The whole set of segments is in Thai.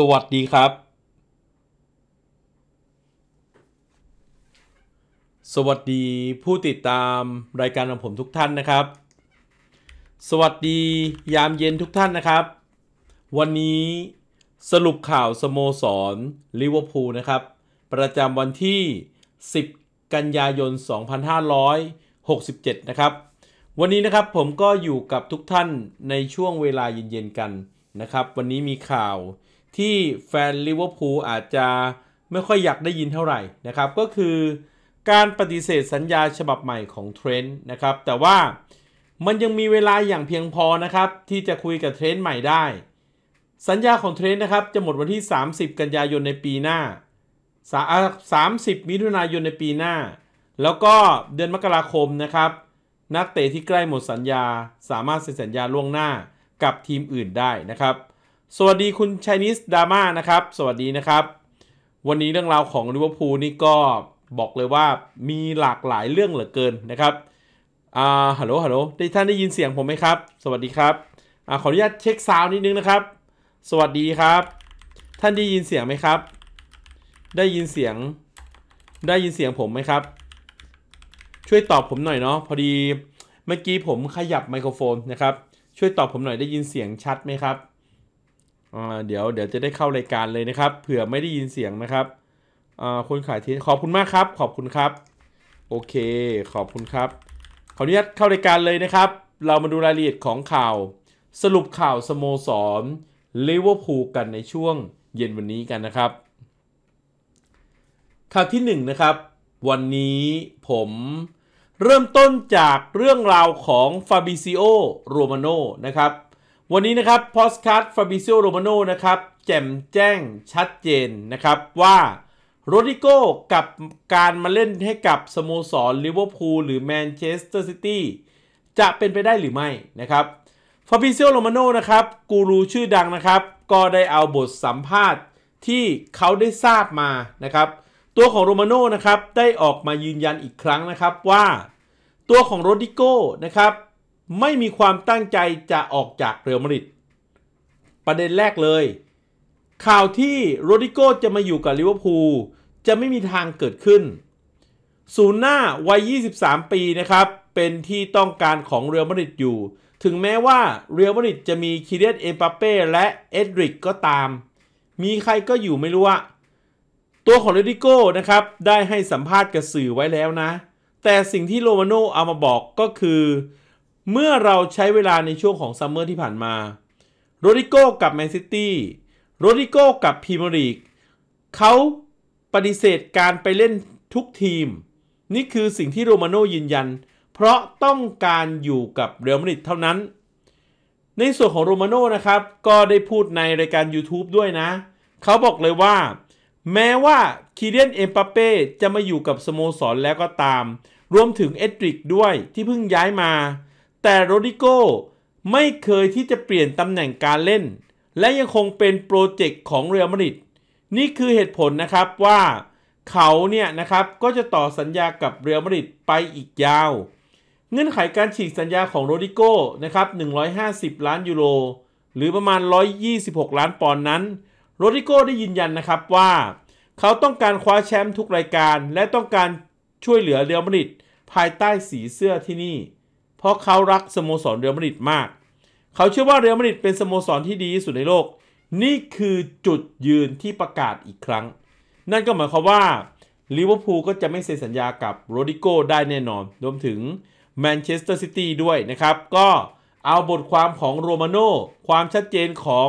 สวัสดีครับ สวัสดีผู้ติดตามรายการของผมทุกท่านนะครับ สวัสดียามเย็นทุกท่านนะครับ วันนี้สรุปข่าวสโมสรลิเวอร์พูลนะครับ ประจำวันที่ 10 กันยายน 2567นะครับ วันนี้นะครับผมก็อยู่กับทุกท่านในช่วงเวลาเย็นๆกัน นะครับ วันนี้มีข่าวที่แฟนลิเวอร์พูลอาจจะไม่ค่อยอยากได้ยินเท่าไหร่นะครับ ก็คือการปฏิเสธสัญญาฉบับใหม่ของเทรนด์นะครับแต่ว่ามันยังมีเวลาอย่างเพียงพอนะครับ ที่จะคุยกับเทรนด์ใหม่ได้ สัญญาของเทรนด์นะครับ จะหมดวันที่ 30 กันยายนในปีหน้า 30มิถุนายนในปีหน้า แล้วก็เดือนมกราคมนะครับ นักเตะที่ใกล้หมดสัญญาสามารถเซ็นสัญญาล่วงหน้ากับทีมอื่นได้นะครับสวัสดีคุณชายนิสดาม่านะครับ สวัสดีนะครับ วันนี้เรื่องราวของลิเวอร์พูลนี่ก็บอกเลยว่ามีหลากหลายเรื่องเหลือเกินนะครับอ่าฮัลโหลฮัลโหลท่านได้ยินเสียงผมไหมครับ สวัสดีครับอ่าขออนุญาตเช็คซาวนิดนึงนะครับ สวัสดีครับ ท่านได้ยินเสียงไหมครับ ได้ยินเสียงได้ยินเสียงผมไหมครับ ช่วยตอบผมหน่อยเนาะพอดีเมื่อกี้ผมขยับไมโครโฟนนะครับช่วยตอบผมหน่อยได้ยินเสียงชัดไหมครับเดี๋ยวเดี๋ยวจะได้เข้ารายการเลยนะครับ เผื่อไม่ได้ยินเสียงนะครับคนขายทีขอบคุณมากครับ ขอบคุณครับ โอเค ขอบคุณครับ ขออนุญาตเข้ารายการเลยนะครับ เรามาดูรายละเอียดของข่าว สรุปข่าวสโมสรลิเวอร์พูลกันในช่วง เย็นวันนี้กันนะครับ ข่าวที่ 1นนะครับ วันนี้ผม เริ่มต้นจากเรื่องราวของฟาบิซิโอโรมาโนนะครับวันนี้นะครับพอสคัสฟาบิซิโอโรมาโนนะครับ แจ่มแจ้งชัดเจนนะครับว่าโรดิโก้กับการมาเล่นให้กับ สโมสรลิเวอร์พูลหรือแมนเชสเตอร์ซิตี้จะเป็นไปได้หรือไม่นะครับฟาบิซิโอโรมาโนนะครับ กูรูชื่อดังนะครับ ก็ได้เอาบทสัมภาษณ์ที่เขาได้ทราบมานะครับ ตัวของโรมาโนนะครับ ได้ออกมายืนยันอีกครั้งนะครับว่าตัวของโรดิโก้นะครับไม่มีความตั้งใจจะออกจากเรอัลมาดริดประเด็นแรกเลย ข่าวที่โรดิโกจะมาอยู่กับลิเวอร์พูลจะไม่มีทางเกิดขึ้น ศูนย์หน้าวัย 23 ปีนะครับ เป็นที่ต้องการของเรอัลมาดริดอยู่ ถึงแม้ว่าเรอัลมาดริดจะมีคิเรียเอ็มปาเป้และเอ็ดริกก็ตาม มีใครก็อยู่ไม่รู้ว่าตัวของโรดิโกนะครับ ได้ให้สัมภาษณ์กับสื่อไว้แล้วนะ แต่สิ่งที่โรมาโนเอามาบอกก็คือเมื่อเราใช้เวลาในช่วงของซัมเมอร์ที่ผ่านมา โรดิโก้กับแมนซิตี้ โรดิโก้กับพีมอริีกเขาปฏิเสธการไปเล่นทุกทีม นี่คือสิ่งที่โรมาโน่ยืนยัน เพราะต้องการอยู่กับเรอัลมาดริดเท่านั้น ในส่วนของโรมาโน่นะครับ ก็ได้พูดในรายการ YouTube ด้วยนะ เขาบอกเลยว่า แม้ว่าคีเรียน เอ็มปาเป้จะมาอยู่กับสโมสรแล้วก็ตาม รวมถึงเอดริกด้วยที่เพิ่งย้ายมาแต่โรดิโกไม่เคยที่จะเปลี่ยน ตำแหน่งการเล่น และยังคงเป็น โปรเจกต์ ของเรอัลมาดริดนี่คือเหตุผลนะครับว่าเขาเนี่ยนะครับก็จะต่อสัญญากับเรอัลมาดริดไปอีกยาว เงื่อนไขการฉีกสัญญาของโรดิโก้นะครับ150 ล้านยูโรหรือประมาณ 126 ล้านปอนด์นั้นโรดิโก้ได้ยืนยันนะครับว่า เขาต้องการคว้าแชมป์ทุกรายการและต้องการช่วยเหลือเรอัลมาดริดภายใต้สีเสื้อที่นี่ราะเขารักสโมสรเรอัลมาดริดมาก เขาเชื่อว่าเรอัลมาดริดเป็นสโมสรที่ดีที่สุดในโลก นี่คือจุดยืนที่ประกาศอีกครั้ง นั่นก็หมายความว่าลิเวอร์พูลก็จะไม่เซ็นสัญญากับโรดิโก้ได้แน่นอน รวมถึงแมนเชสเตอร์ซิตี้ด้วยนะครับ ก็เอาบทความของโรมาโน่ความชัดเจนของ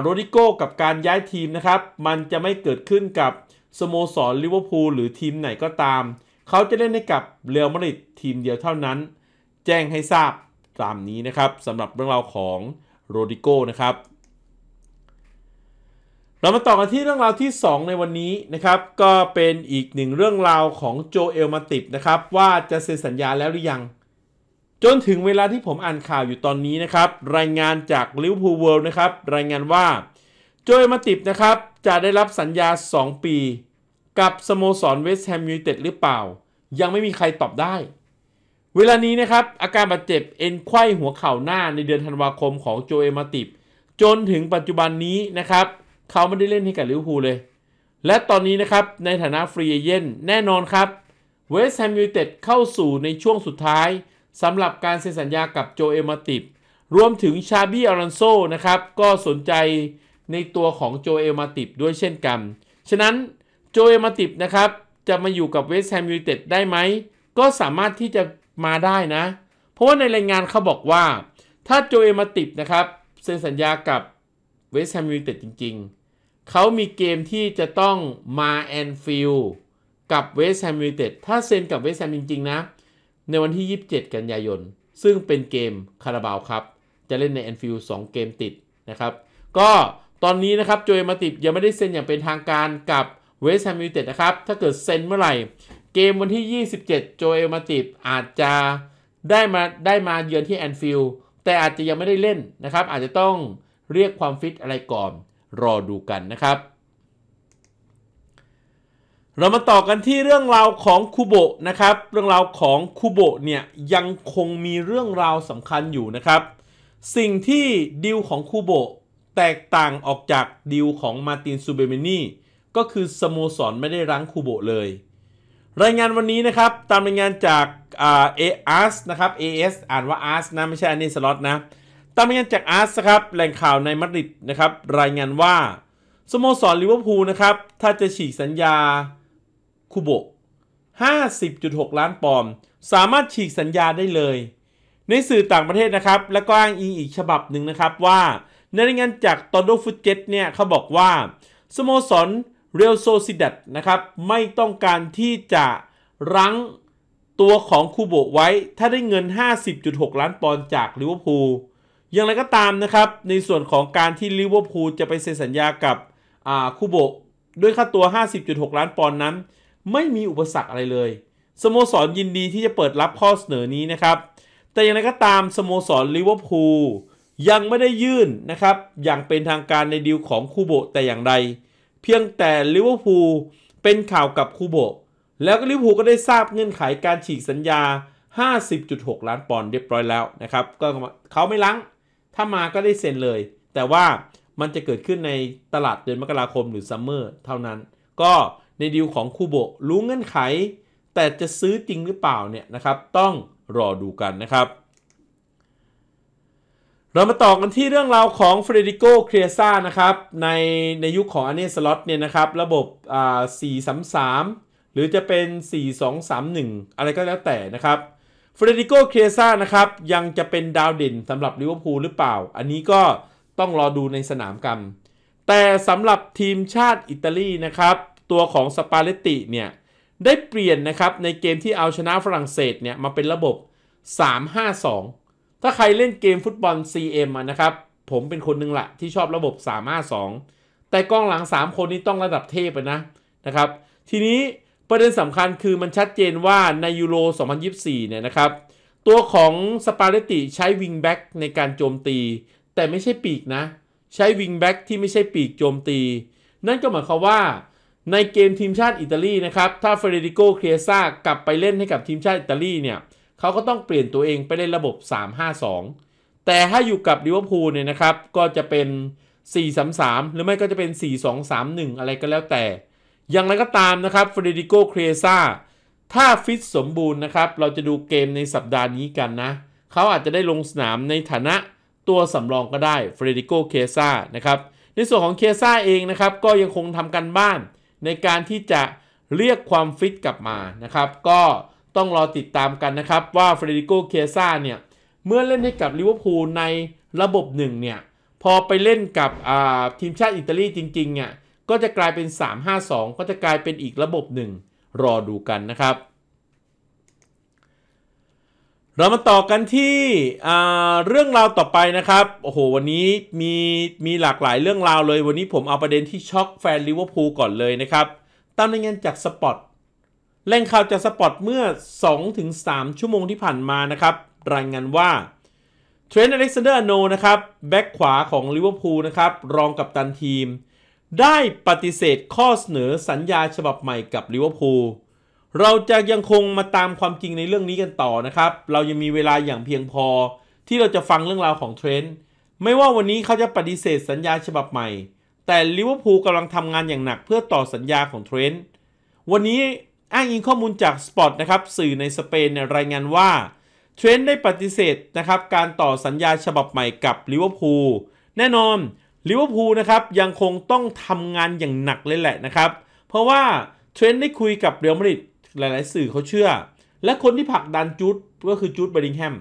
โรดิโก้กับการย้ายทีมนะครับ มันจะไม่เกิดขึ้นกับสโมสรลิเวอร์พูลหรือทีมไหนก็ตาม เขาจะเล่นให้กับเรอัลมาดริดทีมเดียวเท่านั้นแจ้งให้ทราบตามนี้นะครับสำหรับเรื่องราวของโรดิโก้นะครับเรามาต่อกันที่เรื่องราวที่ 2 ในวันนี้นะครับ ก็เป็นอีกหนึ่งเรื่องราวของโจเอลมาติปนะครับว่าจะเซ็นสัญญาแล้วหรือยัง จนถึงเวลาที่ผมอ่านข่าวอยู่ตอนนี้นะครับ รายงานจากลิเวอร์พูลเวิลด์นะครับ รายงานว่าโจเอลมาติปนะครับจะได้รับสัญญา 2 ปีกับสโมสรเวสต์แฮมยูไนเต็ดหรือเปล่า ยังไม่มีใครตอบได้เวลานี้นะครับอาการบาดเจ็บเอ็นไขว้หัวเข่าหน้าในเดือนธันวาคมของโจเอมาติบจนถึงปัจจุบันนี้นะครับเขาไม่ได้เล่นให้กับลิเวอร์พูลเลย และตอนนี้นะครับในฐานะฟรีเอเยนแน่นอนครับ เวสต์แฮมยูไนเต็ดเข้าสู่ในช่วงสุดท้ายสำหรับการเซ็นสัญญากับโจเอมาติบรวมถึงชาบี้อารันโซนะครับก็สนใจในตัวของโจเอมาติบด้วยเช่นกัน ฉะนั้นโจเอมาติบนะครับจะมาอยู่กับเวสต์แฮมยูไนเต็ดได้ไหมก็สามารถที่จะมาได้นะ เพราะว่าในรายงานเขาบอกว่าถ้าโจเอมาติดนะครับเซ็นสัญญากับเวสต์แฮมยูไนเต็ดจริงๆ เขามีเกมที่จะต้องมาแอนฟิลกับเวสต์แฮมยูไนเต็ดถ้าเซ็นกับเวสต์แฮมจริงๆนะในวันที่ 27 กันยายน ซึ่งเป็นเกมคาราบาวครับจะเล่นในแอนฟิลสองเกมติดนะครับ ก็ตอนนี้นะครับโจเอมาติดยังไม่ได้เซ็นอย่างเป็นทางการกับเวสต์แฮมยูไนเต็ดนะครับ ถ้าเกิดเซ็นเมื่อไหร่เกมวันที่ 27โจเอลมาติดอาจจะได้มาได้มาเยือนที่แอนฟิลด์แต่อาจจะยังไม่ได้เล่นนะครับ อาจจะต้องเรียกความฟิตอะไรก่อนรอดูกันนะครับ เรามาต่อกันที่เรื่องราวของคูโบนะครับเรื่องราวของคูโบเนี่ย ยังคงมีเรื่องราวสำคัญอยู่นะครับ สิ่งที่ดิวของคูโบแตกต่างออกจากดิวของมาตินซูเบเมนี่ก็คือสโมสร ไม่ได้รั้งคูโบเลยรายงานวันนี้นะครับ ตามรายงานจากเออาร์สนะครับ AS อ่านว่าอาร์สนะไม่ใช่อันนี้สล็อตนะตามรายงานจากอาร์สครับแหล่งข่าวในมาดริดนะครับรายงานว่าสโมสรลิเวอร์พูลนะครับถ้าจะฉีกสัญญาคูโบ50.6 ล้านปอนด์สามารถฉีกสัญญาได้เลย ในสื่อต่างประเทศนะครับและก็อ้างอิงอีกฉบับหนึ่งนะครับว่าในรายงานจากตอนโดฟุตเจ็ตเนี่ยเขาบอกว่าสโมสรเรียลโซซิดัตนะครับไม่ต้องการที่จะรั้งตัวของคูโบไว้ ถ้าได้เงิน 50.6 ล้านปอนด์จากลิเวอร์พูลอย่างไรก็ตามนะครับในส่วนของการที่ลิเวอร์พูลจะไปเซ็นสัญญากับคูโบด้วยค่าตัว 50.6 ล้านปอนด์นั้น ไม่มีอุปสรรคอะไรเลย สโมสรยินดีที่จะเปิดรับข้อเสนอนี้นะครับแต่อย่างไรก็ตามสโมสรลิเวอร์พูลยังไม่ได้ยื่นนะครับอย่างเป็นทางการในดีลของคูโบแต่อย่างใดเพียงแต่ลิเวอร์พูลเป็นข่าวกับคูโบแล้วก็ลิเวอร์พูลก็ได้ทราบเงื่อนไขการฉีกสัญญา 50.6 ล้านปอนด์เรียบร้อยแล้วนะครับก็เขาไม่ลังถ้ามาก็ได้เซ็นเลย แต่ว่ามันจะเกิดขึ้นในตลาดเดือนมกราคมหรือซัมเมอร์เท่านั้น ก็ในดีลของคูโบรู้เงื่อนไข แต่จะซื้อจริงหรือเปล่าเนี่ยนะครับ ต้องรอดูกันนะครับเรามาต่อกันที่เรื่องราวของเฟรดริโกเครียซ่า นะครับ ในในยุคขของอนเนสล็อตเนี่ยนะครับ ระบบอ่า433 หรือจะเป็น 4231 อะไรก็แล้วแต่นะครับ เฟรดริโกเครียซ่า นะครับ ยังจะเป็นดาวเด่นสำหรับลิเวอร์พูลหรือเปล่า อันนี้ก็ต้องรอดูในสนามกรรม แต่สำหรับทีมชาติอิตาลีนะครับ ตัวของสปาเลตติ เนี่ย ได้เปลี่ยนนะครับ ในเกมที่เอาชนะฝรั่งเศส เนี่ย มาเป็นระบบ 352ถ้าใครเล่นเกมฟุตบอล CM นะครับผมเป็นคนหนึ่งละที่ชอบระบบ3 5 2แต่กองหลัง 3 คนนี้ต้องระดับเทพนะนะครับทีนี้ประเด็นสำคัญคือมันชัดเจนว่าในยูโร2024 เนี่ยนะครับ ตัวของสปาเลติใช้วิงแบ็กในการโจมตี แต่ไม่ใช่ปีกนะ ใช้วิงแบ็กที่ไม่ใช่ปีกโจมตี นั่นก็หมายความว่าในเกมทีมชาติอิตาลีนะครับ ถ้าเฟเดริโกเครซากลับไปเล่นให้กับทีมชาติอิตาลีเนี่ยเขาก็ต้องเปลี่ยนตัวเองไปเล่นระบบ 3-5-2 แต่ถ้าอยู่กับลิเวอร์พูลเนี่ยนะครับก็จะเป็น 4-3-3 หรือไม่ก็จะเป็น 4-2-3-1 อะไรก็แล้วแต่ อย่างไรก็ตามนะครับเฟรดิโกเครซาถ้าฟิตสมบูรณ์นะครับ เราจะดูเกมในสัปดาห์นี้กันนะ เขาอาจจะได้ลงสนามในฐานะตัวสำรองก็ได้เฟรดิโกเคซานะครับ ในส่วนของเคซาเองนะครับก็ยังคงทำกันบ้านในการที่จะเรียกความฟิตกลับมานะครับ ก็ต้องรอติดตามกันนะครับว่าเฟรดิโก เคซ่าเนี่ยเมื่อเล่นให้กับลิเวอร์พูลในระบบหนึ่งเนี่ยพอไปเล่นกับทีมชาติอิตาลีจริงๆเนี่ยก็จะกลายเป็น 3-5-2 ก็จะกลายเป็นอีกระบบหนึ่งรอดูกันนะครับ เรามาต่อกันที่เรื่องราวต่อไปนะครับโอ้โหวันนี้มีมีหลากหลายเรื่องราวเลยวันนี้ผมเอาประเด็นที่ช็อกแฟนลิเวอร์พูลก่อนเลยนะครับ ตามรายงานจากสปอตแหล่งข่าวจากสปอตเมื่อ 2-3 ชั่วโมงที่ผ่านมานะครับ รายงานว่า เทรนด์อเล็กซานเดอร์โนนะครับ แบ็กขวาของลิเวอร์พูลนะครับ รองกับตันทีม ได้ปฏิเสธข้อเสนอสัญญาฉบับใหม่กับลิเวอร์พูลเราจะยังคงมาตามความจริงในเรื่องนี้กันต่อนะครับ เรายังมีเวลาอย่างเพียงพอที่เราจะฟังเรื่องราวของเทรนด์ไม่ว่าวันนี้เขาจะปฏิเสธสัญญาฉบับใหม่ แต่ลิเวอร์พูลกำลังทำงานอย่างหนักเพื่อต่อสัญญาของเทรนด์วันนี้อ้างอิงข้อมูลจากสปอตนะครับ สื่อในสเปนรายงานว่า เทรนด์ได้ปฏิเสธนะครับ การต่อสัญญาฉบับใหม่กับลิเวอร์พูลแน่นอนลิเวอร์พูลนะครับ ยังคงต้องทำงานอย่างหนักเลยแหละนะครับ เพราะว่า เทรนด์ได้คุยกับเรอัลมาดริดหลายๆ สื่อเขาเชื่อ และคนที่ผลักดันจุดก็คือจุดเบริงแฮม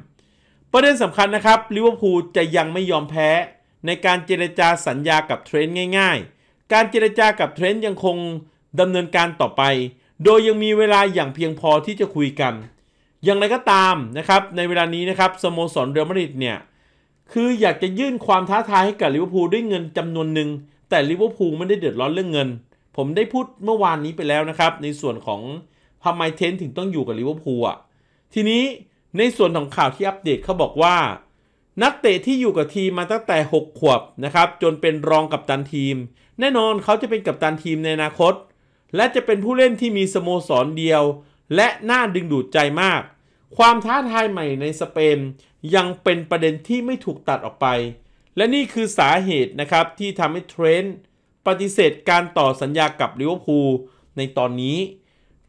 ประเด็นสำคัญนะครับลิเวอร์พูลจะยังไม่ยอมแพ้ในการเจรจาสัญญากับเทรนด์ง่ายๆ การเจรจากับเทรนด์ยังคงดำเนินการต่อไปโดยยังมีเวลาอย่างเพียงพอที่จะคุยกัน อย่างไรก็ตามนะครับ ในเวลานี้นะครับสโมสรเรอัลมาดริดเนี่ยคืออยากจะยื่นความท้าทายให้กับลิเวอร์พูลด้วยเงินจำนวนหนึ่งแต่ลิเวอร์พูลไม่ได้เดือดร้อนเรื่องเงิน ผมได้พูดเมื่อวานนี้ไปแล้วนะครับ ในส่วนของทำไมเทนถึงต้องอยู่กับลิเวอร์พูลอ่ะทีนี้ในส่วนของข่าวที่อัปเดตเขาบอกว่า นักเตะที่อยู่กับทีมมาตั้งแต่ 6 ขวบนะครับจนเป็นรองกัปตันทีม แน่นอนเขาจะเป็นกัปตันทีมในอนาคตและจะเป็นผู้เล่นที่มีสโมสรเดียว และน่าดึงดูดใจมาก ความท้าทายใหม่ในสเปน ยังเป็นประเด็นที่ไม่ถูกตัดออกไป และนี่คือสาเหตุนะครับที่ทำให้เทรนต์ปฏิเสธการต่อสัญญากับลิเวอร์พูลในตอนนี้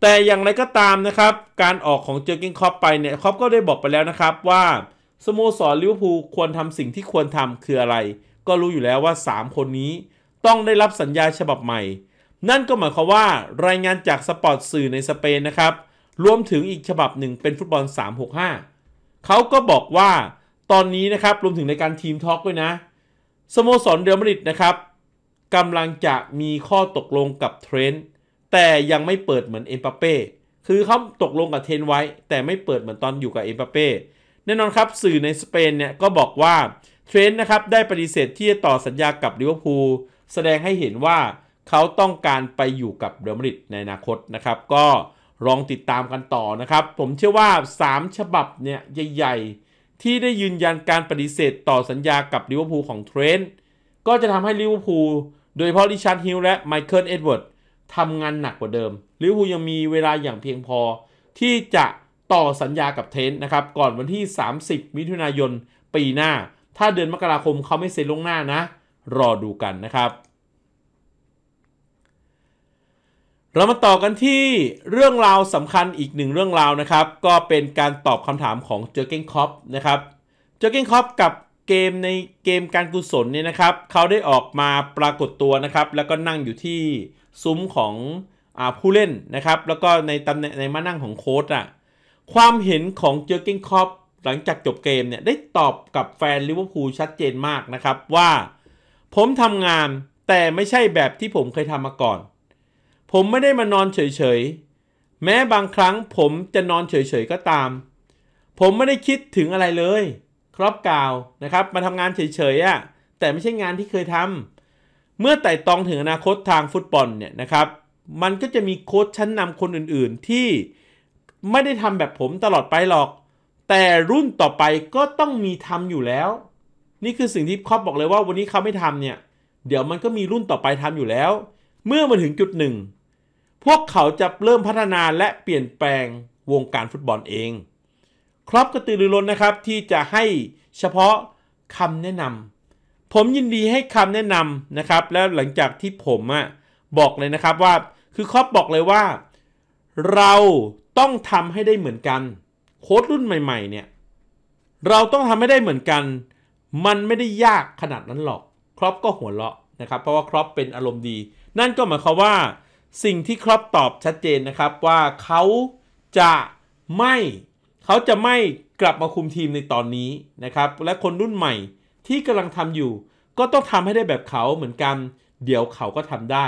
แต่อย่างไรก็ตามนะครับ การออกของเจอร์กินคอปไปเนี่ยคอปก็ได้บอกไปแล้วนะครับว่า สโมสรลิเวอร์พูลควรทำสิ่งที่ควรทำคืออะไร ก็รู้อยู่แล้วว่า 3 คนนี้ต้องได้รับสัญญาฉบับใหม่นั่นก็หมายความว่ารายงานจากสปอร์ตสื่อในสเปนนะครับ รวมถึงอีกฉบับหนึ่งเป็นฟุตบอล 365 เขาก็บอกว่าตอนนี้นะครับ รวมถึงในการทีมทอล์กด้วยนะ สโมสรเดลมาริดนะครับกำลังจะมีข้อตกลงกับเทรนต์แต่ยังไม่เปิดเหมือนเอ็มปาเป้ คือเขาตกลงกับเทรนไว้ แต่ไม่เปิดเหมือนตอนอยู่กับเอ็มปาเป้ แน่นอนครับสื่อในสเปนเนี่ยก็บอกว่าเทรนต์นะครับได้ปฏิเสธที่จะต่อสัญญากับลิเวอร์พูลแสดงให้เห็นว่าเขาต้องการไปอยู่กับเรอัลมาดริดในอนาคตนะครับ ก็ลองติดตามกันต่อนะครับ ผมเชื่อว่า 3 ฉบับเนี่ยใหญ่ ๆ ที่ได้ยืนยันการปฏิเสธต่อสัญญากับลิเวอร์พูลของเทรนต์ก็จะทำให้ลิเวอร์พูลโดยเฉพาะลิชาร์ดฮิลและไมเคิลเอ็ดเวิร์ดทำงานหนักกว่าเดิมลิเวอร์พูลยังมีเวลาอย่างเพียงพอที่จะต่อสัญญากับเทนต์นะครับ ก่อนวันที่ 30มิถุนายนปีหน้า ถ้าเดือนมกราคมเขาไม่เซ็นลงหน้านะ รอดูกันนะครับเรามาต่อกันที่เรื่องราวสำคัญอีกหนึ่งเรื่องราวนะครับ ก็เป็นการตอบคำถามของเจอเก้งคอปนะครับเจอเก้งคอปกับเกมในเกมการกุศลเนี่ยนะครับ เขาได้ออกมาปรากฏตัวนะครับ แล้วก็นั่งอยู่ที่ซุ้มของอผู้เล่นนะครับแล้วก็ในตำแหน่งในมานั่งของโค้ชอะความเห็นของเจอเก้งคอปหลังจากจบเกมเนี่ยได้ตอบกับแฟนลิเวอร์พูลชัดเจนมากนะครับว่า ผมทำงานแต่ไม่ใช่แบบที่ผมเคยทำมาก่อนผมไม่ได้มานอนเฉยๆ แม้บางครั้งผมจะนอนเฉยๆก็ตาม ผมไม่ได้คิดถึงอะไรเลย ครอบกล่าวนะครับ มาทำงานเฉยๆอะ่ะแต่ไม่ใช่งานที่เคยทำ เมื่อไต่ตองถึงอนาคตทางฟุตบอลเนี่ยนะครับ มันก็จะมีโค้ชชั้นนำคนอื่นๆ ที่ไม่ได้ทำแบบผมตลอดไปหรอก แต่รุ่นต่อไปก็ต้องมีทำอยู่แล้ว นี่คือสิ่งที่ครอบบอกเลยว่าวันนี้เขาไม่ทำเนี่ย เดี๋ยวมันก็มีรุ่นต่อไปทำอยู่แล้ว เมื่อมาถึงจุดหนึ่งพวกเขาจะเริ่มพัฒนาและเปลี่ยนแปลงวงการฟุตบอลเอง ครอบกระตือรือร้นนะครับ ที่จะให้เฉพาะคำแนะนำผมยินดีให้คำแนะนำนะครับ แล้วหลังจากที่ผมอะบอกเลยนะครับว่า คือครอบบอกเลยว่า เราต้องทำให้ได้เหมือนกัน โค้ดรุ่นใหม่ๆเนี่ยเราต้องทำให้ได้เหมือนกัน มันไม่ได้ยากขนาดนั้นหรอกครอปก็หัวเราะนะครับ เพราะว่าครอปเป็นอารมณ์ดี นั่นก็หมายความว่าสิ่งที่ครอปตอบชัดเจนนะครับว่าเขาจะไม่ เขาจะไม่กลับมาคุมทีมในตอนนี้นะครับ และคนรุ่นใหม่ที่กำลังทำอยู่ก็ต้องทำให้ได้แบบเขาเหมือนกันเดี๋ยวเขาก็ทำได้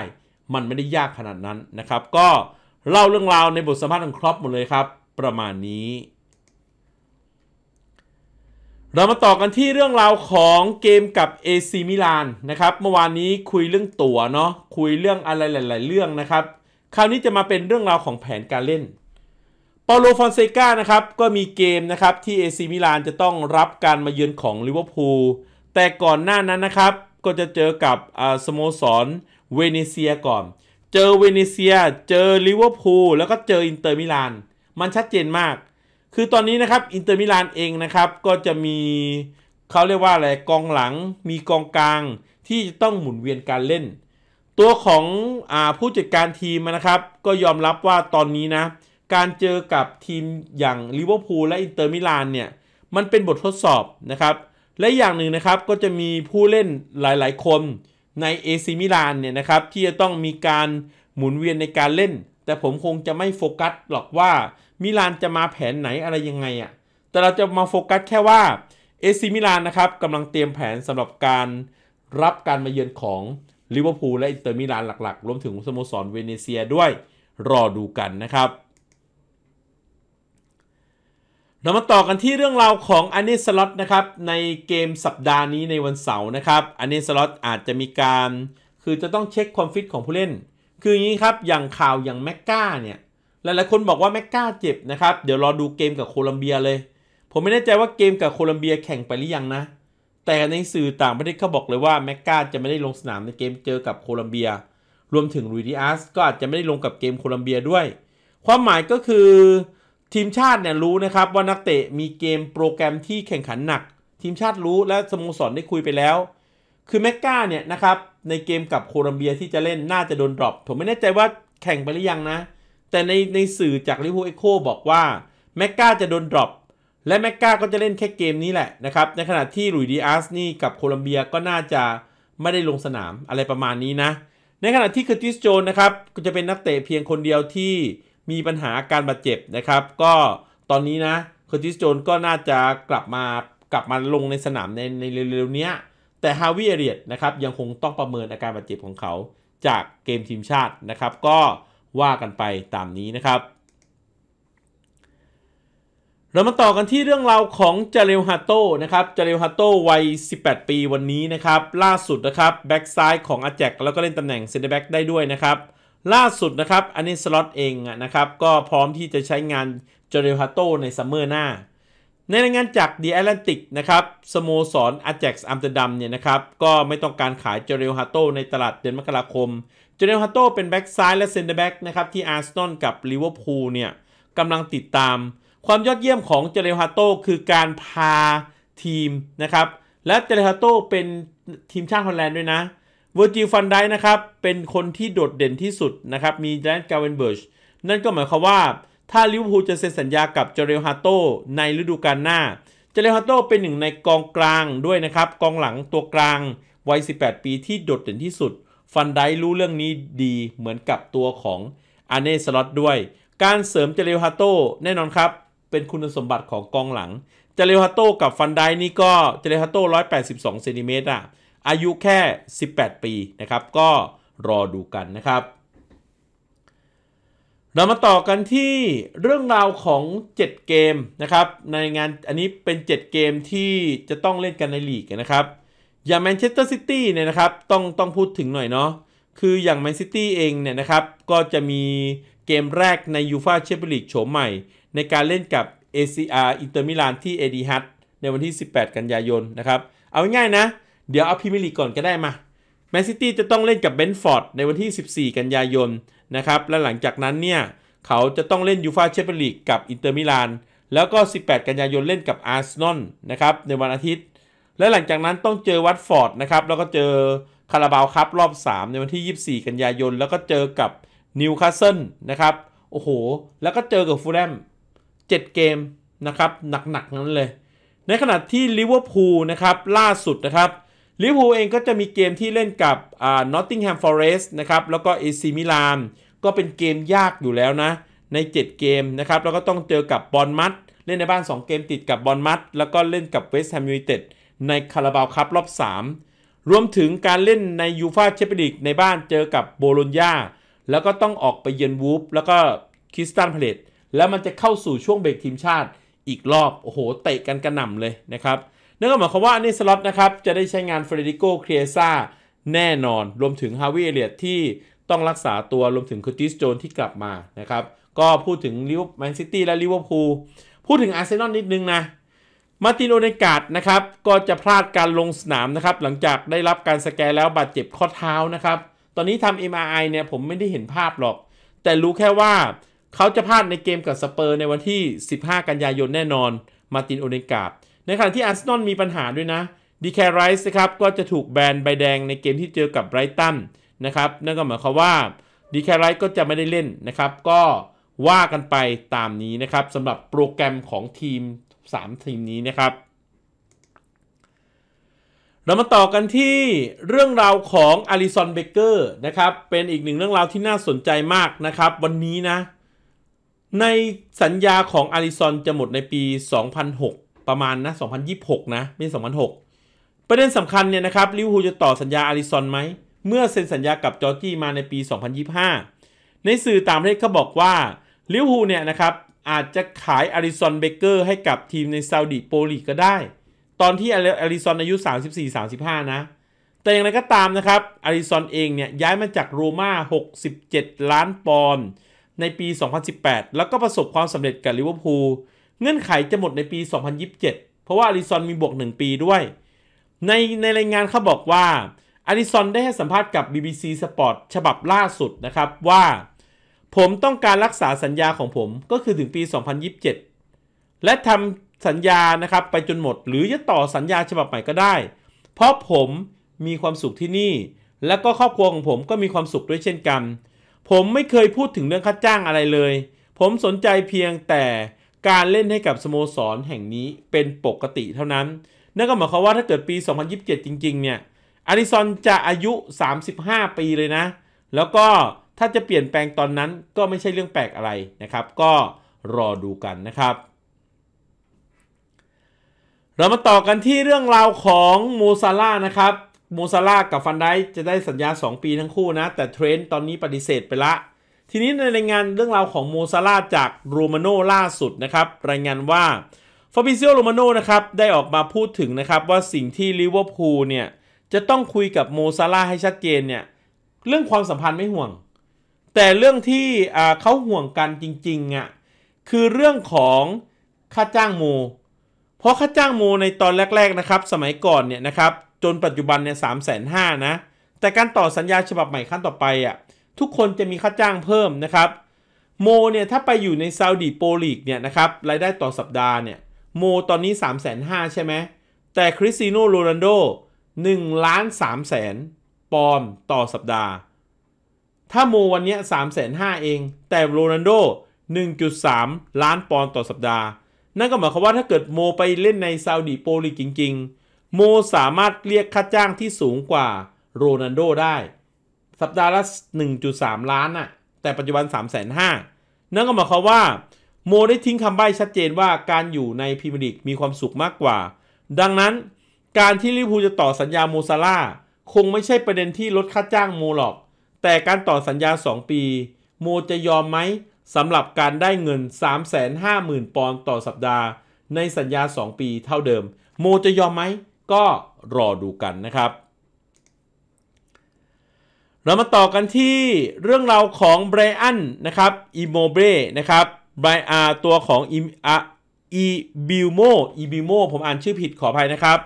มันไม่ได้ยากขนาดนั้นนะครับ ก็เล่าเรื่องราวในบทสัมภาษณ์ของครอปหมดเลยครับ ประมาณนี้เรามาต่อกันที่เรื่องราวของเกมกับ AC มิลานนะครับ เมื่อวานนี้คุยเรื่องตั๋วเนาะคุยเรื่องอะไรหลายๆเรื่องนะครับคราวนี้จะมาเป็นเรื่องราวของแผนการเล่นเปาโลฟอนเซกานะครับก็มีเกมนะครับที่ AC มิลานจะต้องรับการมาเยือนของลิเวอร์พูลแต่ก่อนหน้านั้นนะครับ ก็จะเจอกับสโมสรเวเนเซียก่อน เจอเวเนเซียเจอลิเวอร์พูลแล้วก็เจออินเตอร์มิลานมันชัดเจนมากคือตอนนี้นะครับอินเตอร์มิลานเองนะครับ ก็จะมีเขาเรียกว่าอะไรกองหลังมีกองกลางที่จะต้องหมุนเวียนการเล่น ตัวของอผู้จัดการทีมนะครับ ก็ยอมรับว่าตอนนี้นะ การเจอกับทีมอย่างลิเวอร์พูลและอินเตอร์มิลานเนี่ยมันเป็นบททดสอบนะครับ และอย่างหนึ่งนะครับก็จะมีผู้เล่นหลายๆ คนในเอซิมิลานเนี่ยนะครับที่จะต้องมีการหมุนเวียนในการเล่นแต่ผมคงจะไม่โฟกัสหรอกว่ามิลานจะมาแผนไหนอะไรยังไงอะ่ะ แต่เราจะมาโฟกัสแค่ว่าเอซิมิลานนะครับกำลังเตรียมแผนสำหรับการรับการมาเยือนของลิเวอร์พูลและอินเตอร์มิลานหลักๆ รวมถึงสโมสรเวเนเซียด้วยรอดูกันนะครับ เรามาต่อกันที่เรื่องราวของอนเนสล็อตนะครับ ในเกมสัปดาห์นี้ในวันเสาร์นะครับอนเนสล็อตอาจจะมีการคือจะต้องเช็คความฟิตของผู้เล่น คืออย่างนี้ครับอย่างข่าวอย่างแมกกาเนี่ยหลายๆคนบอกว่าแม็กกาเจ็บนะครับ เดี๋ยวรอดูเกมกับโคลัมเบียเลย ผมไม่แน่ใจว่าเกมกับโคลัมเบียแข่งไปหรือยังนะ แต่ในสื่อต่างประเทศเขาบอกเลยว่าแม็กกาจะไม่ได้ลงสนามในเกมเจอกับโคลัมเบีย รวมถึงรูดิอาสก็อาจจะไม่ได้ลงกับเกมโคลัมเบียด้วย ความหมายก็คือ ทีมชาติเนี่ยรู้นะครับว่านักเตะมีเกมโปรแกรมที่แข่งขันหนัก ทีมชาติรู้และสโมสรได้คุยไปแล้ว คือแมกกาเนี่ยนะครับในเกมกับโคลัมเบียที่จะเล่นน่าจะโดนดรอป ผมไม่แน่ใจว่าแข่งไปหรือยังนะแต่ในในสื่อจากลิเวอร์พูลเอ็โคบอกว่าแมกกาจะโดนดรอปและแมกกาก็จะเล่นแค่เกมนี้แหละนะครับ ในขณะที่ลุยดีอาสนี่กับโคลัมเบียก็น่าจะไม่ได้ลงสนามอะไรประมาณนี้นะ ในขณะที่เคอร์ติสโจนนะครับก็จะเป็นนักเตะเพียงคนเดียวที่มีปัญหาการบาดเจ็บนะครับ ก็ตอนนี้นะเคอร์ติสโจนก็น่าจะกลับมากลับมาลงในสนามในในเร็วๆนี้แต่ฮาวิเอเรียดนะครับยังคงต้องประเมินอาการบาดเจ็บของเขาจากเกมทีมชาตินะครับ ก็ว่ากันไปตามนี้นะครับ เรามาต่อกันที่เรื่องราวของจาเรลฮาโต้นะครับจาเรลฮาโต้วัย 18 ปีวันนี้นะครับ ล่าสุดนะครับแบ็กซ้ายของอาแจกแล้วก็เล่นตำแหน่งเซนเตอร์แบ็กได้ด้วยนะครับ ล่าสุดนะครับ อันนี้สล็อตเองนะครับ ก็พร้อมที่จะใช้งานจาเรลฮาโต้ในซัมเมอร์หน้า ในรายงานจากอะแอตแลนติกนะครับสโมสราแจกอัมสเตอร์ดัมเนี่ยนะครับ ก็ไม่ต้องการขายเจเรลฮาโตในตลาดเดือนมกราคมจเนลฮัตโต้เป็นแบ็กซ้ายและเซนเตอร์แบ็กนะครับที่อาร์เซนอลกับลิเวอร์พูลเนี่ยกำลังติดตาม ความยอดเยี่ยมของเจเนลฮัตโต้คือการพาทีมนะครับและเจเนลฮัตโต้เป็นทีมชาติฮอลแลนด์ด้วยนะเวอร์จิลฟันไดนะครับเป็นคนที่โดดเด่นที่สุดนะครับมีแดนกาเวนเบิร์ชนั่นก็หมายความว่าถ้าลิเวอร์พูลจะเซ็นสัญญากับเจเรลฮัตโตในฤดูกาลหน้าเจเรลฮาโตเป็นหนึ่งในกองกลางด้วยนะครับกองหลังตัวกลางวัย 18 ปีที่โดดเด่นที่สุดฟันไดรู้เรื่องนี้ดีเหมือนกับตัวของ อาเนสล็อตด้วย การเสริมเจเรลฮาโต้แน่นอนครับ เป็นคุณสมบัติของกองหลัง เจเรลฮาโต้กับฟันไดนี่ก็เจเรลฮาโต้182เซนิเมตรอะอายุแค่ 18 ปีนะครับ ก็รอดูกันนะครับ เรามาต่อกันที่เรื่องราวของ 7 เกมนะครับ ในงานอันนี้เป็น 7 เกมที่จะต้องเล่นกันในลีกนะครับอย่างแมนเชสเตอร์ซิตี้เนี่ยนะครับต้องต้องพูดถึงหน่อยเนาะคืออย่างแมนซิตี้เองเนี่ยนะครับก็จะมีเกมแรกในยูฟาแชมเปี้ยนลีกโฉมใหม่ ในการเล่นกับ ACR อินเตอร์มิลานที่เอดิฮัตในวันที่ 18 กันยายนนะครับเอาง่ายๆนะ เดี๋ยวเอาพรีเมียร์ลีกก่อนก็ได้มาแมนซิตี้จะต้องเล่นกับเบนฟอร์ดในวันที่ 14 กันยายนนะครับและหลังจากนั้นเนี่ยเขาจะต้องเล่นยูฟาแชมเปี้ยนลีกกับอินเตอร์มิลาน แล้วก็ 18 กันยายนเล่นกับอาร์เซนอลนะครับในวันอาทิตย์และหลังจากนั้นต้องเจอวัตฟอร์ดนะครับแล้วก็เจอคาราบาวครับรอบ 3 ในวันที่ 24 กันยายน แล้วก็เจอกับนิวคาสเซิลนะครับโอ้โหแล้วก็เจอกับฟูลแลม7 เกมนะครับหนักๆนั้นเลย ในขณะที่ลิเวอร์พูลนะครับล่าสุดนะครับลิเวอร์พูลเองก็จะมีเกมที่เล่นกับนอตติงแฮมฟอเรสต์นะครับแล้วก็เอซีมิลานก็เป็นเกมยากอยู่แล้วนะใน 7 เกมนะครับแล้วก็ต้องเจอกับบอลมัดเล่นในบ้าน2เกมติดกับบอลมัดแล้วก็เล่นกับเวสต์แฮมยูไนเต็ดในคาราบาวคัพรอบ 3 รวมถึงการเล่นในยูฟาเชมเปีลิกในบ้านเจอกับโบโลญญาแล้วก็ต้องออกไปเยือนวูฟแล้วก็คริสตันพาเลตแล้วมันจะเข้าสู่ช่วงเบรกทีมชาติอีกรอบ โอ้โห เตะกันกระหน่ำเลยนะครับ นั่นก็หมายความว่าในสล็อตนะครับ จะได้ใช้งานเฟรดิโกเครียซาแน่นอน รวมถึงฮาวิเอเลียตที่ต้องรักษาตัว รวมถึงคูติสโจนที่กลับมานะครับ ก็พูดถึงลิเวอร์แมนซิตี้และลิเวอร์พูล พูดถึงอาร์เซนอลนิดนึงนะมาตินโอเนกาดนะครับ ก็จะพลาดการลงสนามนะครับ หลังจากได้รับการสแกนแล้วบาดเจ็บข้อเท้านะครับ ตอนนี้ทำ MRI เนี่ยผมไม่ได้เห็นภาพหรอก แต่รู้แค่ว่าเขาจะพลาดในเกมกับสเปอร์ ในวันที่ 15 กันยายนแน่นอน มาตินโอเนกาดในขณะที่อาร์เซนอลมีปัญหาด้วยนะดีแคไรส์นะครับ ก็จะถูกแบนใบแดงในเกมที่เจอกับไบรตันนะครับนั่นก็หมายความว่าดีแคไรส์ก็จะไม่ได้เล่นนะครับก็ว่ากันไปตามนี้นะครับสำหรับโปรแกรมของทีม3ทีมนี้นะครับ เรามาต่อกันที่เรื่องราวของอาริซอนเบเกอร์นะครับ เป็นอีกหนึ่งเรื่องราวที่น่าสนใจมากนะครับ วันนี้นะ ในสัญญาของอาริซอนจะหมดในปี 2006 ประมาณนะ 2026 นะ ไม่ใช่2006 ประเด็นสำคัญเนี่ยนะครับลิวฮูจะต่อสัญญาอาริซอนไหมเมื่อเซ็นสัญญากับจอร์จี้มาในปี 2025 ในสื่อต่างประเทศเขาบอกว่าลิวฮูเนี่ยนะครับอาจจะขายอาริซอนเบเกอร์ให้กับทีมใน ซาอุดีโปลีก็ได้ ตอนที่อาริซอนอายุ 34-35 นะ แต่อย่างไรก็ตามนะครับอาริซอนเองเนี่ยย้ายมาจากโรม่า 67 ล้านปอนด์ในปี 2018 แล้วก็ประสบความสำเร็จกับลิเวอร์พูลเงื่อนไขจะหมดในปี 2027 เพราะว่าอาริซอนมีบวก1 ปีด้วย ในในรายงานเขาบอกว่าอาริซอนได้ให้สัมภาษณ์กับ BBC Sport ฉบับล่าสุดนะครับว่าผม ต้องการรักษาสัญญาของผมก็คือถึงปี 2027 และทำสัญญา นะครับ ไปจนหมดหรือ จะ ต่อสัญญาฉบับใหม่ก็ได้ เพราะผมมีความสุขที่นี่ และก็ครอบครัว ของผมก็มีความสุขด้วยเช่นกัน ผมไม่เคยพูดถึงเรื่องค่าจ้างอะไรเลย ผมสนใจเพียงแต่การเล่นให้กับ สโมสรแห่งนี้เป็นปกติเท่านั้น นั่นก็หมายความว่าถ้าเกิดปี 2027 จริงๆ เนี่ย อาริซอนจะอายุ 35 ปีเลยนะ แล้วก็ถ้าจะเปลี่ยนแปลงตอนนั้นก็ไม่ใช่เรื่องแปลกอะไรนะครับ ก็รอดูกันนะครับ เรามาต่อกันที่เรื่องราวของโมซาล่านะครับโมซาล่ากับฟันไดจะได้สัญญา 2 ปีทั้งคู่นะ แต่เทรนต์ตอนนี้ปฏิเสธไปละ ทีนี้ในรายงานเรื่องราวของโมซาล่าจากโรมาโนล่าสุดนะครับ รายงานว่าฟาบิซียอโรมาโนนะครับ ได้ออกมาพูดถึงนะครับว่าสิ่งที่ลิเวอร์พูลเนี่ยจะต้องคุยกับโมซาล่าให้ชัดเจนเนี่ยเรื่องความสัมพันธ์ไม่ห่วงแต่เรื่องที่เขาห่วงกันจริงๆอ่ะคือเรื่องของค่าจ้างโม เพราะค่าจ้างโมในตอนแรก ๆ นะครับ สมัยก่อนเนี่ยนะครับ จนปัจจุบันเนี่ยสามแสนห้านะ แต่การต่อสัญญาฉบับใหม่ขั้นต่อไปอ่ะ ทุกคนจะมีค่าจ้างเพิ่มนะครับ โมเนี่ย ถ้าไปอยู่ในซาอุดีโปลีกเนี่ยนะครับ รายได้ต่อสัปดาห์เนี่ย โมตอนนี้3ามแสนห้าใช่ไหม แต่คริสติโนโรนันโด1ล้านสามแสนปอนต่อสัปดาห์ถ้าโมวันนี้สามแสนห้าเอง แต่โรนัลโด 1.3 ล้านปอนด์ต่อสัปดาห์ นั่นก็หมายความว่าถ้าเกิดโมไปเล่นในซาอุดีโปลีจริงๆ โมสามารถเรียกค่าจ้างที่สูงกว่าโรนัลโดได้ สัปดาห์ละ 1.3 ล้านน่ะแต่ปัจจุบัน 3 5 0 0 0นั่นก็หมายความว่าโมได้ทิ้งคำใบ้ชัดเจนว่าการอยู่ในพรีเมียร์ลีกมีความสุขมากกว่า ดังนั้นการที่ลิเวอร์พูลจะต่อสัญญาโมซาร่าคงไม่ใช่ประเด็นที่ลดค่าจ้างโมหรอกแต่การต่อสัญญา 2 ปีโมจะยอมไหมสำหรับการได้เงิน 350,000 ปอนด์ต่อสัปดาห์ในสัญญา 2 ปีเท่าเดิมโมจะยอมไหมก็รอดูกันนะครับ เรามาต่อกันที่เรื่องราวของไบรอันนะครับอิโมเบนะครับไบรอาตัวของอิอีบิโมอีบิโมผมอ่านชื่อผิดขออภัยนะครับ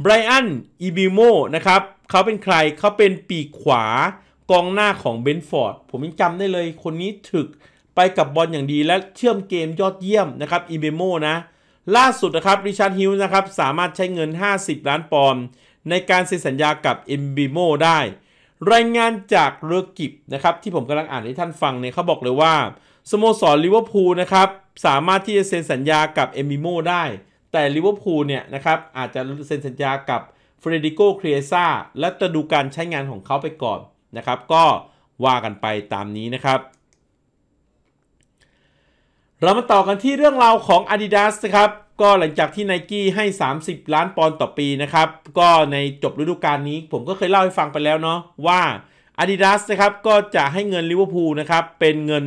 ไบรอันอีบิโมนะครับเขาเป็นใครเขาเป็นปีกขวากองหน้าของเบนฟอร์ด ผมยังจำได้เลย คนนี้ถึกไปกับบอลอย่างดี และเชื่อมเกมยอดเยี่ยม นะครับอิเบโมนะล่าสุดนะครับริชาร์ดฮิลนะครับ สามารถใช้เงิน 50 ล้านปอนด์ในการเซ็นสัญญากับเอ็มบิโมได้รายงานจากเรือกิบนะครับ ที่ผมกำลังอ่านให้ท่านฟังเนี่ย เขาบอกเลยว่า สโมสรลิเวอร์พูลนะครับ สามารถที่จะเซ็นสัญญากับเอ็มบิโมได้ แต่ลิเวอร์พูลเนี่ยนะครับอาจจะเซ็นสัญญากับเฟรดิโกเครียซาและจะดูการใช้งานของเขาไปก่อนนะครับก็ว่ากันไปตามนี้นะครับ เรามาต่อกันที่เรื่องราวของ Adidas นะครับ ก็หลังจากที่ไนกี้ให้ 30 ล้านปอนด์ต่อปีนะครับ ก็ในจบฤดูกาลนี้ ผมก็เคยเล่าให้ฟังไปแล้วเนาะว่า Adidas นะครับก็จะให้เงินลิเวอร์พูลนะครับ เป็นเงิน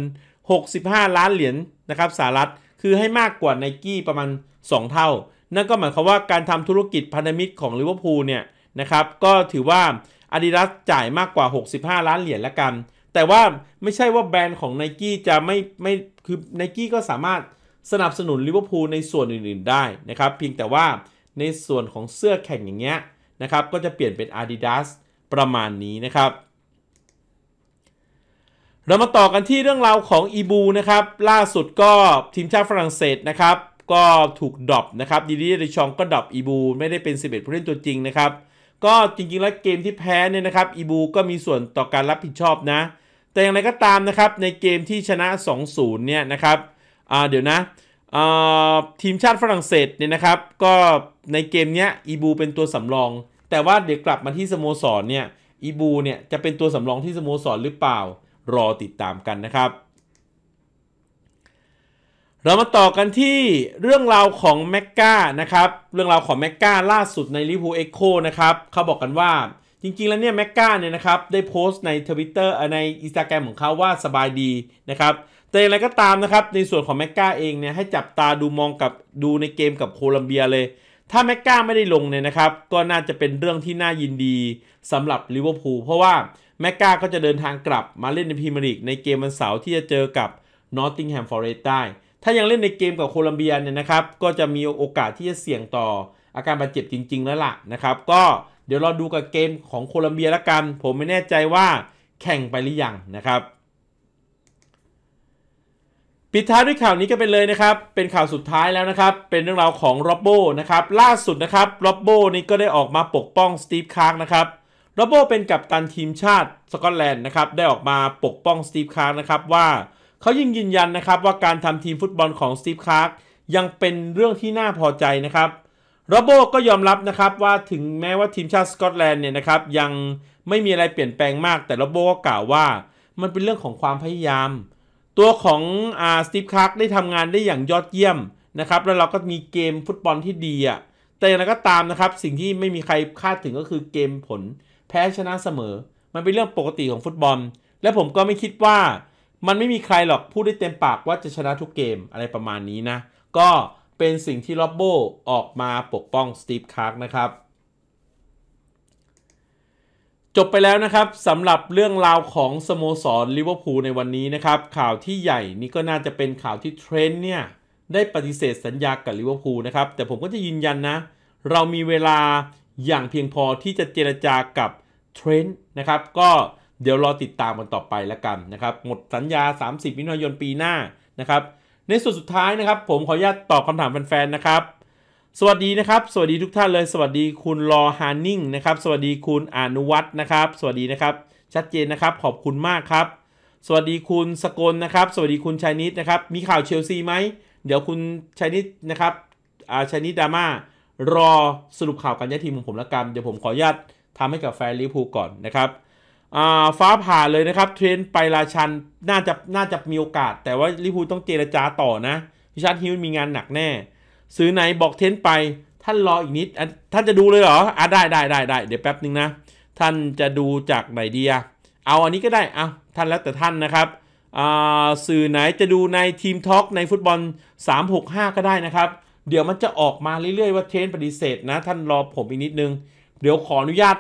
65 ล้านเหรียญนนะครับสหรัฐคือให้มากกว่าไนกี้ประมาณ 2 เท่า นั่นก็หมายความว่าการทำธุรกิจพันธมิตรของลิเวอร์พูลเนี่ยนะครับก็ถือว่าอาดิดาสจ่ายมากกว่า 65 ล้านเหรียญละกัน แต่ว่าไม่ใช่ว่าแบรนด์ของ n นกี้จะไม่ไม่ คือไนกี้ก็สามารถสนับสนุนลิเวอร์พูลในส่วนอื่นๆ ได้นะครับ เพียงแต่ว่าในส่วนของเสื้อแข่งอย่างเงี้ยนะครับ ก็จะเปลี่ยนเป็น Adidas ประมาณนี้นะครับ เรามาต่อกันที่เรื่องราวของอีบูนะครับ ล่าสุดก็ทีมชาติฝรั่งเศสนะครับ ก็ถูกดรอปนะครับดีดีริชองก็ดรอปอีบูไม่ได้เป็น 11ผู้เล่นตัวจริงนะครับก็จริงๆ แล้วเกมที่แพ้เนี่ยนะครับ อีบูก็มีส่วนต่อการรับผิดชอบนะ แต่อย่างไรก็ตามนะครับ ในเกมที่ชนะ 2-0 เนี่ยนะครับเดี๋ยวนะทีมชาติฝรั่งเศสเนี่ยนะครับ ก็ในเกมเนี้ยอีบูเป็นตัวสำรองแต่ว่าเดี๋ยวกลับมาที่สโมสรเนี่ยอีบูเนี่ยจะเป็นตัวสำรองที่สโมสรหรือเปล่ารอติดตามกันนะครับเรามาต่อกันที่เรื่องราวของแมกกานะครับ เรื่องราวของแมกกาล่าสุดในลิฟูเอ็กโคนะครับ เขาบอกกันว่าจริงๆแล้วเนี่ยแมกกาเนี่ยนะครับได้โพสต์ในทวิตเตอร์ในอินสตาแกรมของเขาว่าสบายดีนะครับ แต่อย่างไรก็ตามนะครับในส่วนของแมกกาเองเนี่ยให้จับตาดูมองกับดูในเกมกับโคลัมเบียเลย ถ้าแมกกาไม่ได้ลงเนี่ยนะครับ ก็น่าจะเป็นเรื่องที่น่ายินดีสำหรับลิเวอร์พูลเพราะว่าแมกกาก็จะเดินทางกลับมาเล่นในพรีเมียร์ลีกในเกมวันเสาร์ที่จะเจอกับนอตติงแฮมฟอร์เรสต์ได้ถ้ายังเล่นในเกมกับโคลัมเบียเนี่ยนะครับ ก็จะมีโอกาสที่จะเสี่ยงต่ออาการบาดเจ็บจริง ๆ แล้วล่ะนะครับก็เดี๋ยวเราดูกับเกมของโคลัมเบียละกัน ผมไม่แน่ใจว่าแข่งไปหรือยังนะครับ ปิดท้ายด้วยข่าวนี้กันไปเลยนะครับ เป็นข่าวสุดท้ายแล้วนะครับ เป็นเรื่องราวของโรบโบนะครับล่าสุดนะครับโรบโบนี้ก็ได้ออกมาปกป้องสตีฟคาร์กนะครับโรบโบเป็นกัปตันทีมชาติสกอตแลนด์นะครับได้ออกมาปกป้องสตีฟคาร์กนะครับว่าเขายิ่งยืนยันนะครับว่าการทำทีมฟุตบอลของสตีฟคาร์กยังเป็นเรื่องที่น่าพอใจนะครับ โรโบก็ยอมรับนะครับว่าถึงแม้ว่าทีมชาติสกอตแลนด์เนี่ยนะครับ ยังไม่มีอะไรเปลี่ยนแปลงมากแต่โรโบก็กล่าวว่า มันเป็นเรื่องของความพยายาม ตัวของสตีฟคาร์กได้ทำงานได้อย่างยอดเยี่ยมนะครับแล้วเราก็มีเกมฟุตบอลที่ดีอะแต่อย่างไรก็ตามนะครับสิ่งที่ไม่มีใครคาดถึงก็คือเกมผลแพ้ชนะเสมอ มันเป็นเรื่องปกติของฟุตบอล และผมก็ไม่คิดว่ามันไม่มีใครหรอกพูดได้เต็มปากว่าจะชนะทุกเกมอะไรประมาณนี้นะ ก็เป็นสิ่งที่ล็อบโบออกมาปกป้องสตีฟคาร์กนะครับ จบไปแล้วนะครับสำหรับเรื่องราวของสโมสรลิเวอร์พูลในวันนี้นะครับ ข่าวที่ใหญ่นี่ก็น่าจะเป็นข่าวที่เทรนเนี่ย ได้ปฏิเสธสัญญากับลิเวอร์พูลนะครับ แต่ผมก็จะยืนยันนะ เรามีเวลาอย่างเพียงพอที่จะเจรจากับเทรนนะครับก็เดี๋ยวรอติดตามกันต่อไปแล้วกันนะครับหมดสัญญา 30 มิถุนายนปีหน้านะครับ ในส่วนสุดท้ายนะครับ ผมขออนุญาตตอบคำถามแฟนๆนะครับ สวัสดีนะครับ สวัสดีทุกท่านเลย สวัสดีคุณรอฮานิ่งนะครับสวัสดีคุณอนุวัฒน์นะครับสวัสดีนะครับ ชัดเจนนะครับ ขอบคุณมากครับ สวัสดีคุณสกลนะครับ สวัสดีคุณชายนิดนะครับ มีข่าวเชลซีไหม เดี๋ยวคุณชายนิดนะครับอาชายนิดดราม่ารอสรุปข่าวการย้ายทีมของผมแล้วกันเดี๋ยวผมขออนุญาตทำให้กับแฟนลิเวอร์พูลก่อนนะครับฟ้าผ่าเลยนะครับ เทรนไปราชัน น่าจะน่าจะมีโอกาส แต่ว่าลิพูต้องเจรจาต่อนะ พิชาร์ดฮิวมีงานหนักแน่ ซื้อไหนบอกเทรนไปท่านรออีกนิด ท่านจะดูเลยเหรออ่ะได้ได้ได้ได้เดี๋ยวแป๊บนึงนะ ท่านจะดูจากไหนเดีย เอาอันนี้ก็ได้อ่ะท่านแล้วแต่ท่านนะครับสื่อไหนจะดูในทีมท็อกในฟุตบอล 365 ก็ได้นะครับ เดี๋ยวมันจะออกมาเรื่อยๆว่าเทรนปฏิเสธนะท่านรอผมอีกนิดนึงเดี๋ยวขออนุญาต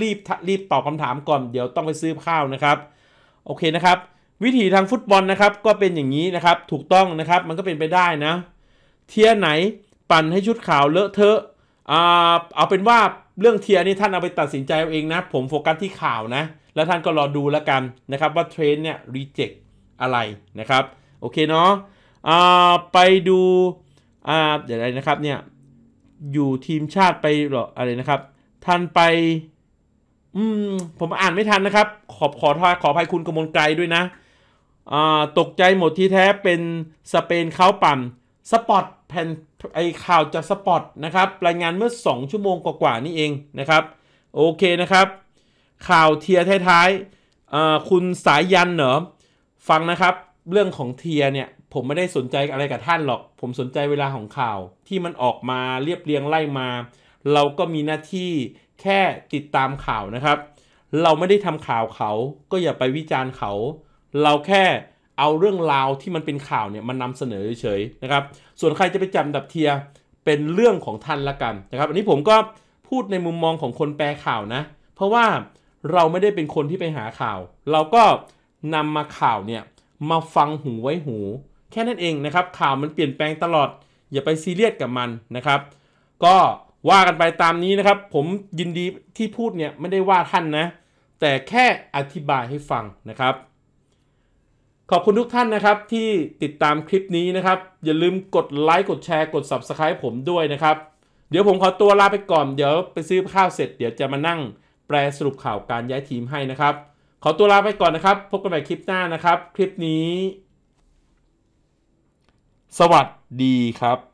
รีบรีบตอบคำถามก่อน เดี๋ยวต้องไปซื้อข้าวนะครับโอเคนะครับ วิธีทางฟุตบอลนะครับก็เป็นอย่างนี้นะครับ ถูกต้องนะครับมันก็เป็นไปได้นะ เทียไหนปั่นให้ชุดขาวเลอะเทอะเอาเป็นว่าเรื่องเทียนี่ท่านเอาไปตัดสินใจเอาเองนะผมโฟกัสที่ข่าวนะ แล้วท่านก็รอดูแล้วกันนะครับ ว่าเทรนเนี่ยรีเจ็คอะไรนะครับ โอเคเนาะไปดูเดี๋ยวอะไรนะครับเนี่ยอยู่ทีมชาติไปหรออะไรนะครับท่านไปอืม ผมอ่านไม่ทันนะครับ ขอบขอทอขอภัยคุณกมลไกลด้วยนะอ่าตกใจหมดที่แท้เป็นสเปนเขาปั่น สปอตแผ่นไอข่าวจากสปอตนะครับรายงานเมื่อ 2 ชั่วโมงกว่าๆนี่เองนะครับโอเคนะครับ ข่าวเทียท้ายๆคุณสายยันเหรอฟังนะครับเรื่องของเทียเนี่ย ผมไม่ได้สนใจอะไรกับท่านหรอก ผมสนใจเวลาของข่าวที่มันออกมาเรียบเรียงไล่มา เราก็มีหน้าที่แค่ติดตามข่าวนะครับ เราไม่ได้ทำข่าวเขาก็อย่าไปวิจารณ์เขา เราแค่เอาเรื่องราวที่มันเป็นข่าวเนี่ยมันนำเสนอเฉยๆนะครับ ส่วนใครจะไปจำดับเทียเป็นเรื่องของท่านละกันนะครับ อันนี้ผมก็พูดในมุมมองของคนแปลข่าวนะ เพราะว่าเราไม่ได้เป็นคนที่ไปหาข่าว เราก็นำมาข่าวเนี่ยมาฟังหูไว้หู แค่นั้นเองนะครับข่าวมันเปลี่ยนแปลงตลอด อย่าไปซีเรียสกับมันนะครับ ก็ว่ากันไปตามนี้นะครับ ผมยินดีที่พูดเนี่ย ไม่ได้ว่าท่านนะ แต่แค่อธิบายให้ฟังนะครับ ขอบคุณทุกท่านนะครับที่ติดตามคลิปนี้นะครับ อย่าลืมกดไลค์กดแชร์กด Subscribe ผมด้วยนะครับ เดี๋ยวผมขอตัวลาไปก่อนเดี๋ยวไปซื้อข้าวเสร็จเดี๋ยวจะมานั่งแปลสรุปข่าวการย้ายทีมให้นะครับ ขอตัวลาไปก่อนนะครับพบกันใหม่คลิปหน้านะครับ คลิปนี้ สวัสดีครับ